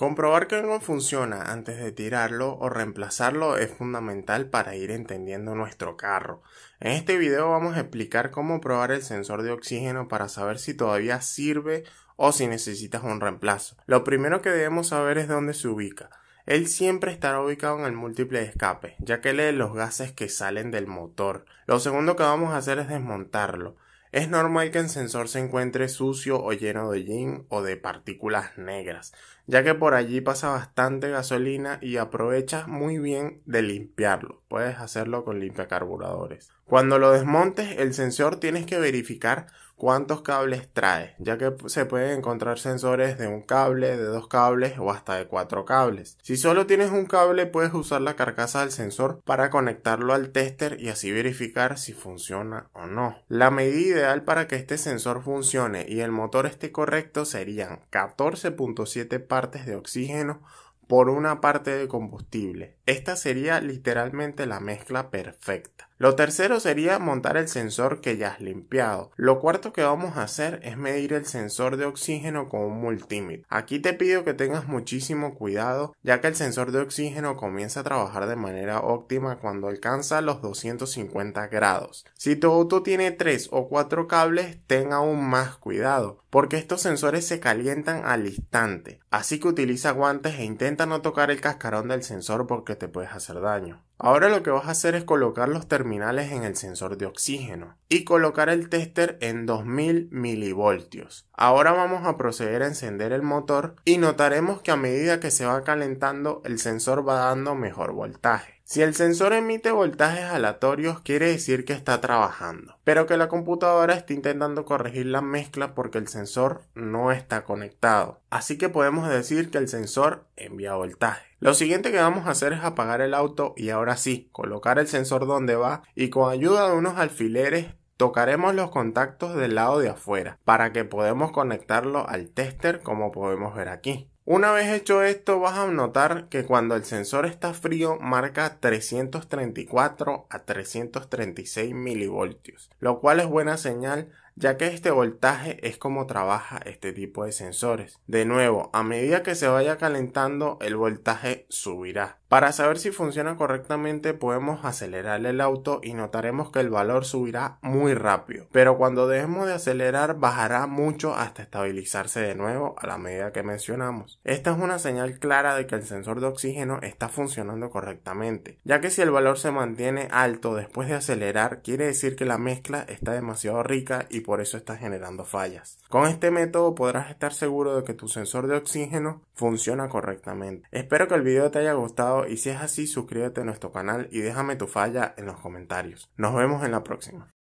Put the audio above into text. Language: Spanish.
Comprobar que algo funciona antes de tirarlo o reemplazarlo es fundamental para ir entendiendo nuestro carro. En este video vamos a explicar cómo probar el sensor de oxígeno para saber si todavía sirve o si necesitas un reemplazo. Lo primero que debemos saber es dónde se ubica. Él siempre estará ubicado en el múltiple de escape, ya que lee los gases que salen del motor. Lo segundo que vamos a hacer es desmontarlo. Es normal que el sensor se encuentre sucio o lleno de gin o de partículas negras, ya que por allí pasa bastante gasolina y aprovechas muy bien de limpiarlo. Puedes hacerlo con limpiacarburadores. Cuando lo desmontes, el sensor tienes que verificar cuántos cables trae, ya que se pueden encontrar sensores de un cable, de dos cables o hasta de cuatro cables. Si solo tienes un cable puedes usar la carcasa del sensor para conectarlo al tester y así verificar si funciona o no. La medida ideal para que este sensor funcione y el motor esté correcto serían 14.7 partes de oxígeno por una parte de combustible. Esta sería literalmente la mezcla perfecta. Lo tercero sería montar el sensor que ya has limpiado. Lo cuarto que vamos a hacer es medir el sensor de oxígeno con un multímetro. Aquí te pido que tengas muchísimo cuidado ya que el sensor de oxígeno comienza a trabajar de manera óptima cuando alcanza los 250 grados. Si tu auto tiene 3 o 4 cables, ten aún más cuidado porque estos sensores se calientan al instante. Así que utiliza guantes e intenta no tocar el cascarón del sensor porque te puedes hacer daño. Ahora lo que vas a hacer es colocar los terminales en el sensor de oxígeno y colocar el tester en 2000 milivoltios. Ahora vamos a proceder a encender el motor y notaremos que a medida que se va calentando el sensor va dando mejor voltaje. Si el sensor emite voltajes aleatorios, quiere decir que está trabajando, pero que la computadora está intentando corregir la mezcla porque el sensor no está conectado. Así que podemos decir que el sensor envía voltaje. Lo siguiente que vamos a hacer es apagar el auto y ahora sí, colocar el sensor donde va y con ayuda de unos alfileres tocaremos los contactos del lado de afuera para que podamos conectarlo al tester como podemos ver aquí. Una vez hecho esto vas a notar que cuando el sensor está frío marca 334 a 336 milivoltios, lo cual es buena señal ya que este voltaje es como trabaja este tipo de sensores. De nuevo, a medida que se vaya calentando el voltaje subirá. Para saber si funciona correctamente podemos acelerar el auto y notaremos que el valor subirá muy rápido, pero cuando dejemos de acelerar bajará mucho hasta estabilizarse de nuevo a la medida que mencionamos. Esta es una señal clara de que el sensor de oxígeno está funcionando correctamente, ya que si el valor se mantiene alto después de acelerar quiere decir que la mezcla está demasiado rica y por eso está generando fallas. Con este método podrás estar seguro de que tu sensor de oxígeno funciona correctamente. Espero que el video te haya gustado y si es así suscríbete a nuestro canal y déjame tu falla en los comentarios. Nos vemos en la próxima.